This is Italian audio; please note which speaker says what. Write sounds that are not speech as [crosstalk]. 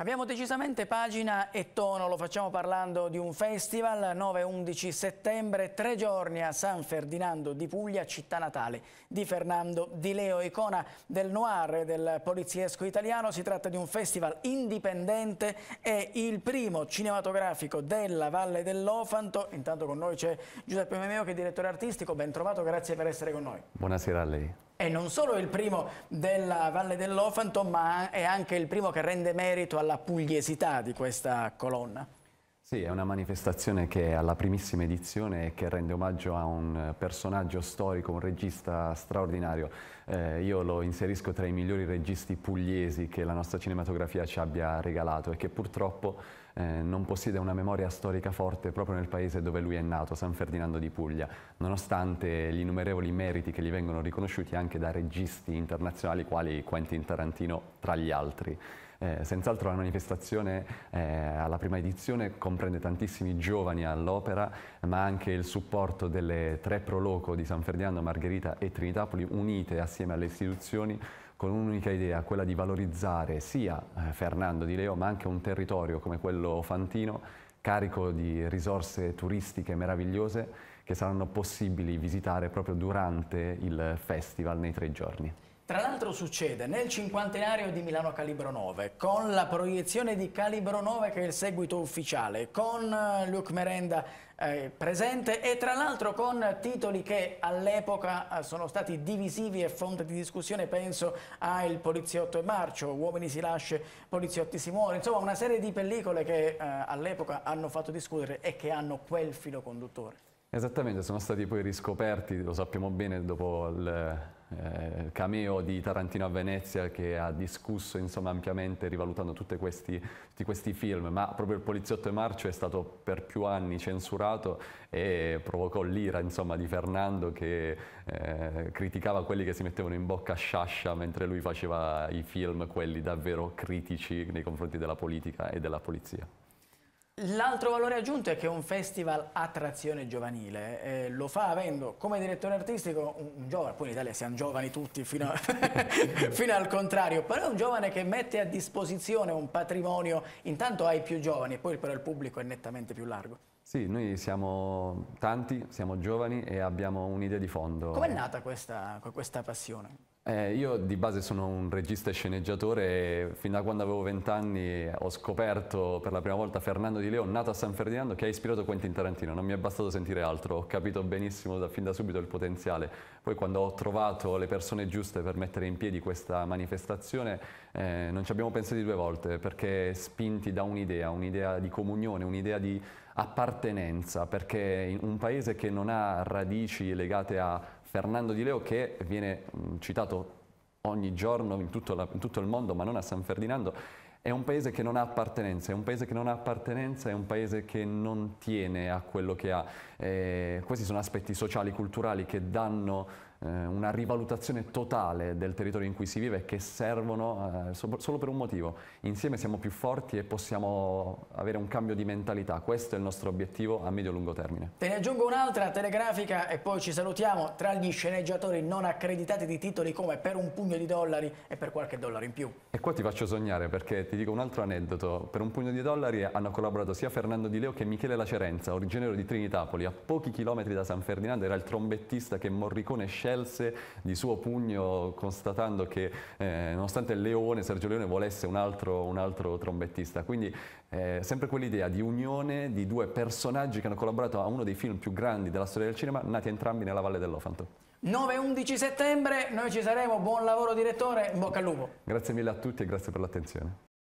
Speaker 1: Abbiamo decisamente pagina e tono, lo facciamo parlando di un festival 9-11 settembre, tre giorni a San Ferdinando di Puglia, città natale di Fernando Di Leo, icona del noir e del poliziesco italiano. Si tratta di un festival indipendente è il primo cinematografico della Valle dell'Ofanto. Intanto con noi c'è Giuseppe Memeo che è direttore artistico, ben trovato, grazie per essere con noi.
Speaker 2: Buonasera a lei
Speaker 1: è non solo il primo della Valle dell'Ofanto, ma è anche il primo che rende merito alla pugliesità di questa colonna.
Speaker 2: Sì, è una manifestazione che è alla primissima edizione e che rende omaggio a un personaggio storico, un regista straordinario. Eh, io lo inserisco tra i migliori registi pugliesi che la nostra cinematografia ci abbia regalato e che purtroppo eh, non possiede una memoria storica forte proprio nel paese dove lui è nato, San Ferdinando di Puglia, nonostante gli innumerevoli meriti che gli vengono riconosciuti anche da registi internazionali quali Quentin Tarantino tra gli altri. Eh, Senz'altro la manifestazione eh, alla prima edizione comprende tantissimi giovani all'opera, ma anche il supporto delle tre proloco di San Ferdinando, Margherita e Trinitapoli, unite assieme alle istituzioni con un'unica idea, quella di valorizzare sia eh, Fernando di Leo ma anche un territorio come quello fantino carico di risorse turistiche meravigliose che saranno possibili visitare proprio durante il festival nei tre giorni.
Speaker 1: Tra l'altro succede nel cinquantenario di Milano Calibro 9, con la proiezione di Calibro 9 che è il seguito ufficiale, con eh, Luc Merenda eh, presente e tra l'altro con titoli che all'epoca eh, sono stati divisivi e fonte di discussione, penso a Il poliziotto e marcio, Uomini si lascia, poliziotti si muore, insomma una serie di pellicole che eh, all'epoca hanno fatto discutere e che hanno quel filo conduttore.
Speaker 2: Esattamente, sono stati poi riscoperti, lo sappiamo bene, dopo il eh, cameo di Tarantino a Venezia che ha discusso insomma, ampiamente rivalutando questi, tutti questi film, ma proprio il poliziotto e Marcio è stato per più anni censurato e provocò l'ira insomma, di Fernando che eh, criticava quelli che si mettevano in bocca a sciascia mentre lui faceva i film, quelli davvero critici nei confronti della politica e della polizia.
Speaker 1: L'altro valore aggiunto è che è un festival a trazione giovanile, eh, lo fa avendo come direttore artistico un, un, giovane, poi in Italia siamo giovani tutti fino, a, [laughs] fino al contrario, però è un giovane che mette a disposizione un patrimonio intanto ai più giovani e poi però il pubblico è nettamente più largo.
Speaker 2: Sì, noi siamo tanti, siamo giovani e abbiamo un'idea di fondo. Com'è
Speaker 1: nata questa, questa
Speaker 2: passione? Eh, io di base sono un regista e sceneggiatore e fin da quando avevo vent'anni ho scoperto per la prima volta Fernando Di Leo, nato a San Ferdinando, che ha ispirato Quentin Tarantino. Non mi è bastato sentire altro, ho capito benissimo da, fin da subito il potenziale. Poi quando ho trovato le persone giuste per mettere in piedi questa manifestazione eh, non ci abbiamo pensato due volte perché spinti da un'idea, un'idea di comunione, un'idea di appartenenza, perché in un paese che non ha radici legate a Fernando Di Leo che viene mm, citato ogni giorno in tutto, la, in tutto il mondo, ma non a San Ferdinando, è un paese che non ha appartenenza, è un paese che non ha appartenenza, è un paese che non tiene a quello che ha. Eh, questi sono aspetti sociali, culturali che danno eh, una rivalutazione totale del territorio in cui si vive che servono eh, so solo per un motivo. Insieme siamo più forti e possiamo avere un cambio di mentalità. Questo è il nostro obiettivo a medio-lungo e termine.
Speaker 1: Te ne aggiungo un'altra telegrafica e poi ci salutiamo. Tra gli sceneggiatori non accreditati di titoli come Per un pugno di dollari e per qualche dollaro in più.
Speaker 2: E qua ti faccio sognare perché ti dico un altro aneddoto. Per un pugno di dollari hanno collaborato sia Fernando Di Leo che Michele Lacerenza, originario di Trinitapoli, a pochi chilometri da San Ferdinando, era il trombettista che Morricone scelse scelse di suo pugno constatando che eh, nonostante Leone, Sergio Leone volesse un altro, un altro trombettista. Quindi eh, sempre quell'idea di unione di due personaggi che hanno collaborato a uno dei film più grandi della storia del cinema, nati entrambi nella Valle dell'Ofanto.
Speaker 1: 9-11 settembre, noi ci saremo, buon lavoro direttore, in bocca al lupo.
Speaker 2: Grazie mille a tutti e grazie per l'attenzione.